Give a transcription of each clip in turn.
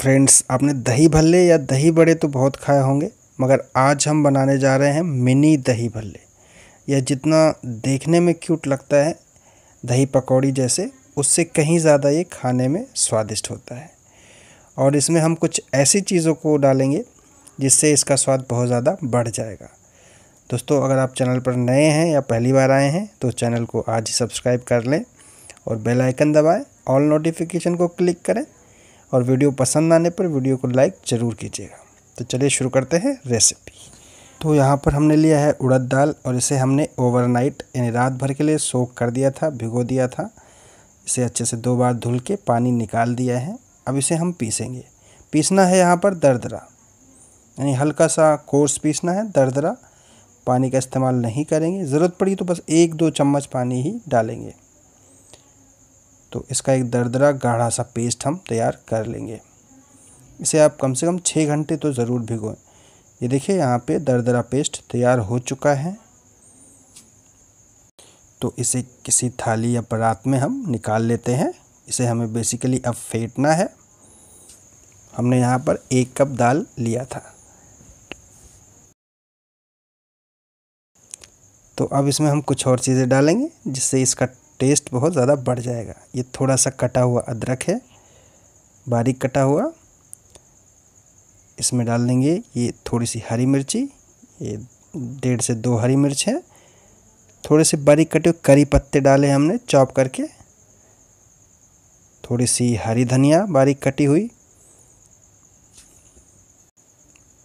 friends आपने दही भल्ले या दही बड़े तो बहुत खाए होंगे मगर आज हम बनाने जा रहे हैं मिनी दही भल्ले यह जितना देखने में क्यूट लगता है दही पकौड़ी जैसे उससे कहीं ज़्यादा ये खाने में स्वादिष्ट होता है और इसमें हम कुछ ऐसी चीज़ों को डालेंगे जिससे इसका स्वाद बहुत ज़्यादा बढ़ जाएगा दोस्तों अगर आप चैनल पर नए हैं या पहली बार आए हैं तो चैनल को आज ही सब्सक्राइब कर लें और बेल आइकन दबाएं ऑल नोटिफिकेशन को क्लिक करें और वीडियो पसंद आने पर वीडियो को लाइक ज़रूर कीजिएगा तो चलिए शुरू करते हैं रेसिपी तो यहाँ पर हमने लिया है उड़द दाल और इसे हमने ओवरनाइट यानी रात भर के लिए सोख कर दिया था भिगो दिया था इसे अच्छे से दो बार धुल के पानी निकाल दिया है अब इसे हम पीसेंगे पीसना है यहाँ पर दरदरा यानी हल्का सा कोर्स पीसना है दरदरा पानी का इस्तेमाल नहीं करेंगे ज़रूरत पड़ी तो बस एक दो चम्मच पानी ही डालेंगे तो इसका एक दरदरा गाढ़ा सा पेस्ट हम तैयार कर लेंगे इसे आप कम से कम छः घंटे तो ज़रूर भिगोएं ये देखिए यहाँ पे दरदरा पेस्ट तैयार हो चुका है तो इसे किसी थाली या परात में हम निकाल लेते हैं इसे हमें बेसिकली अब फेंटना है हमने यहाँ पर एक कप दाल लिया था तो अब इसमें हम कुछ और चीज़ें डालेंगे जिससे इसका टेस्ट बहुत ज़्यादा बढ़ जाएगा ये थोड़ा सा कटा हुआ अदरक है बारीक कटा हुआ इसमें डाल देंगे ये थोड़ी सी हरी मिर्ची ये डेढ़ से दो हरी मिर्च है थोड़े से बारीक कटे हुए करी पत्ते डाले हमने चॉप करके थोड़ी सी हरी धनिया बारीक कटी हुई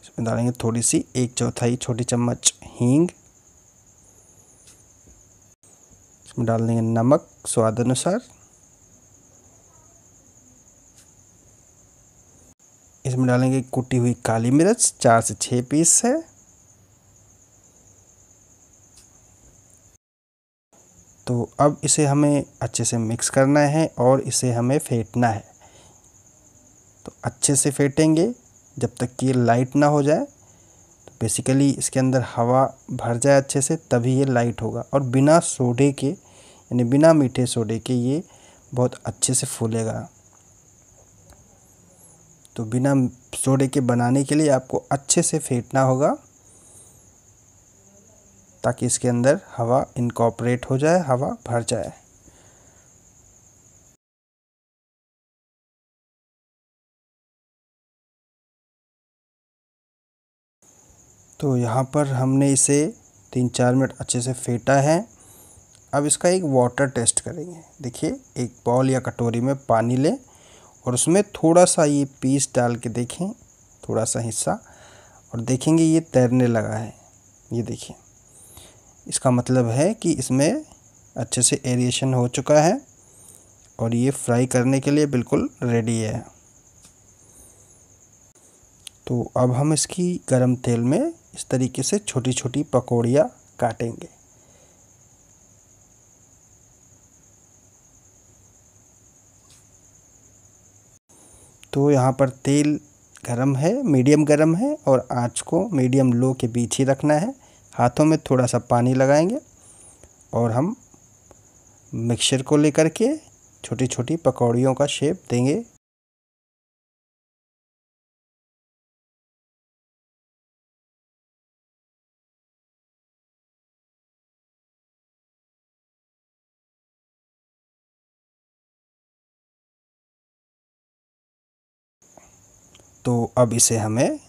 इसमें डालेंगे थोड़ी सी एक चौथाई छोटी चम्मच हींग इसमें डाल देंगे नमक स्वाद अनुसार इसमें डालेंगे कुटी हुई काली मिर्च चार से छः पीस है तो अब इसे हमें अच्छे से मिक्स करना है और इसे हमें फेंटना है तो अच्छे से फेंटेंगे जब तक कि ये लाइट ना हो जाए तो बेसिकली इसके अंदर हवा भर जाए अच्छे से तभी ये लाइट होगा और बिना सोडे के यानी बिना मीठे सोडे के ये बहुत अच्छे से फूलेगा तो बिना सोडे के बनाने के लिए आपको अच्छे से फेंटना होगा ताकि इसके अंदर हवा इनकॉपरेट हो जाए हवा भर जाए तो यहाँ पर हमने इसे तीन चार मिनट अच्छे से फेंटा है अब इसका एक वाटर टेस्ट करेंगे देखिए एक बॉल या कटोरी में पानी लें और उसमें थोड़ा सा ये पीस डाल के देखें थोड़ा सा हिस्सा और देखेंगे ये तैरने लगा है ये देखिए इसका मतलब है कि इसमें अच्छे से एरिएशन हो चुका है और ये फ्राई करने के लिए बिल्कुल रेडी है तो अब हम इसकी गरम तेल में इस तरीके से छोटी छोटी पकौड़ियाँ काटेंगे तो यहाँ पर तेल गरम है मीडियम गरम है और आँच को मीडियम लो के बीच ही रखना है हाथों में थोड़ा सा पानी लगाएंगे और हम मिक्सचर को लेकर के छोटी छोटी पकौड़ियों का शेप देंगे तो अब इसे हमें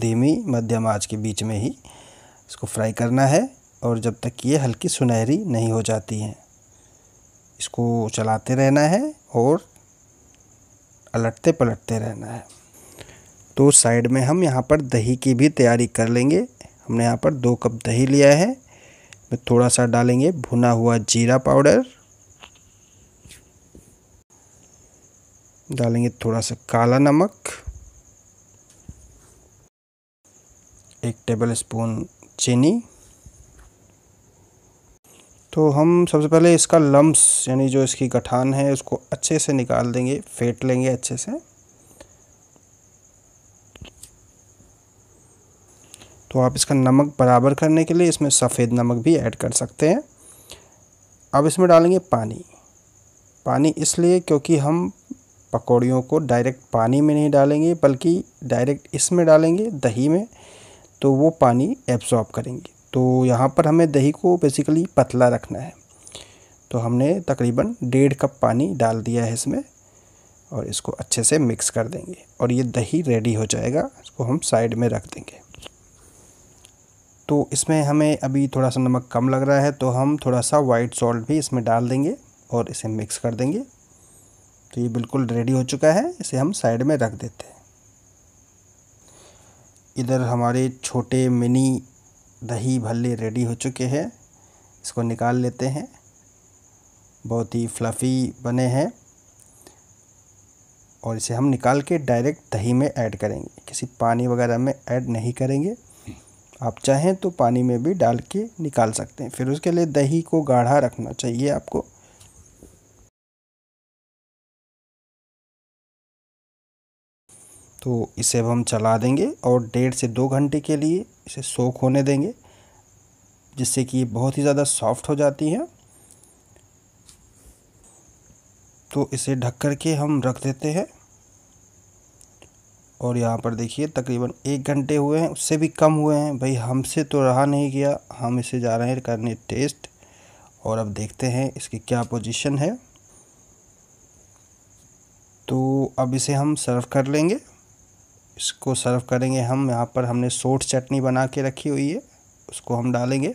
धीमी मध्यम आँच के बीच में ही इसको फ्राई करना है और जब तक ये हल्की सुनहरी नहीं हो जाती हैं इसको चलाते रहना है और अलटते पलटते रहना है तो साइड में हम यहाँ पर दही की भी तैयारी कर लेंगे हमने यहाँ पर दो कप दही लिया है थोड़ा सा डालेंगे भुना हुआ जीरा पाउडर डालेंगे थोड़ा सा काला नमक एक टेबल स्पून चीनी तो हम सबसे पहले इसका लम्स यानी जो इसकी गठान है उसको अच्छे से निकाल देंगे फेंट लेंगे अच्छे से तो आप इसका नमक बराबर करने के लिए इसमें सफ़ेद नमक भी ऐड कर सकते हैं अब इसमें डालेंगे पानी पानी इसलिए क्योंकि हम पकौड़ियों को डायरेक्ट पानी में नहीं डालेंगे बल्कि डायरेक्ट इसमें डालेंगे दही में तो वो पानी एब्जॉर्ब करेंगे तो यहाँ पर हमें दही को बेसिकली पतला रखना है तो हमने तकरीबन डेढ़ कप पानी डाल दिया है इसमें और इसको अच्छे से मिक्स कर देंगे और ये दही रेडी हो जाएगा इसको हम साइड में रख देंगे तो इसमें हमें अभी थोड़ा सा नमक कम लग रहा है तो हम थोड़ा सा वाइट सॉल्ट भी इसमें डाल देंगे और इसे मिक्स कर देंगे तो ये बिल्कुल रेडी हो चुका है इसे हम साइड में रख देते हैं इधर हमारे छोटे मिनी दही भल्ले रेडी हो चुके हैं इसको निकाल लेते हैं बहुत ही फ्लफ़ी बने हैं और इसे हम निकाल के डायरेक्ट दही में ऐड करेंगे किसी पानी वगैरह में ऐड नहीं करेंगे आप चाहें तो पानी में भी डाल के निकाल सकते हैं फिर उसके लिए दही को गाढ़ा रखना चाहिए आपको तो इसे अब हम चला देंगे और डेढ़ से दो घंटे के लिए इसे सोख होने देंगे जिससे कि ये बहुत ही ज़्यादा सॉफ्ट हो जाती है तो इसे ढक कर के हम रख देते हैं और यहाँ पर देखिए तकरीबन एक घंटे हुए हैं उससे भी कम हुए हैं भाई हमसे तो रहा नहीं गया हम इसे जा रहे हैं करने टेस्ट और अब देखते हैं इसकी क्या पोजीशन है तो अब इसे हम सर्व कर लेंगे इसको सर्व करेंगे हम यहाँ पर हमने सोट चटनी बना के रखी हुई है उसको हम डालेंगे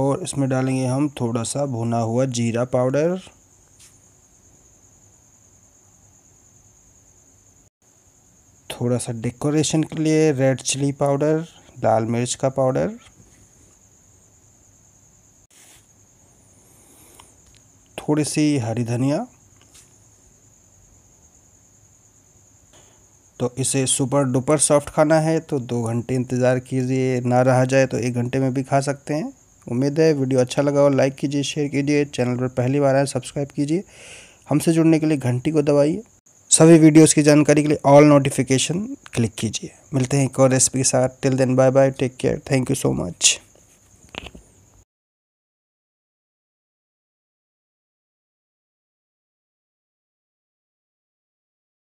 और इसमें डालेंगे हम थोड़ा सा भुना हुआ जीरा पाउडर थोड़ा सा डेकोरेशन के लिए रेड चिली पाउडर लाल मिर्च का पाउडर थोड़ी सी हरी धनिया तो इसे सुपर डुपर सॉफ्ट खाना है तो दो घंटे इंतज़ार कीजिए ना रहा जाए तो एक घंटे में भी खा सकते हैं उम्मीद है वीडियो अच्छा लगा हो लाइक कीजिए शेयर कीजिए चैनल पर पहली बार आए सब्सक्राइब कीजिए हमसे जुड़ने के लिए घंटी को दबाइए सभी वीडियोस की जानकारी के लिए ऑल नोटिफिकेशन क्लिक कीजिए मिलते हैं एक और रेसिपी के साथ till then bye bye take care thank you so much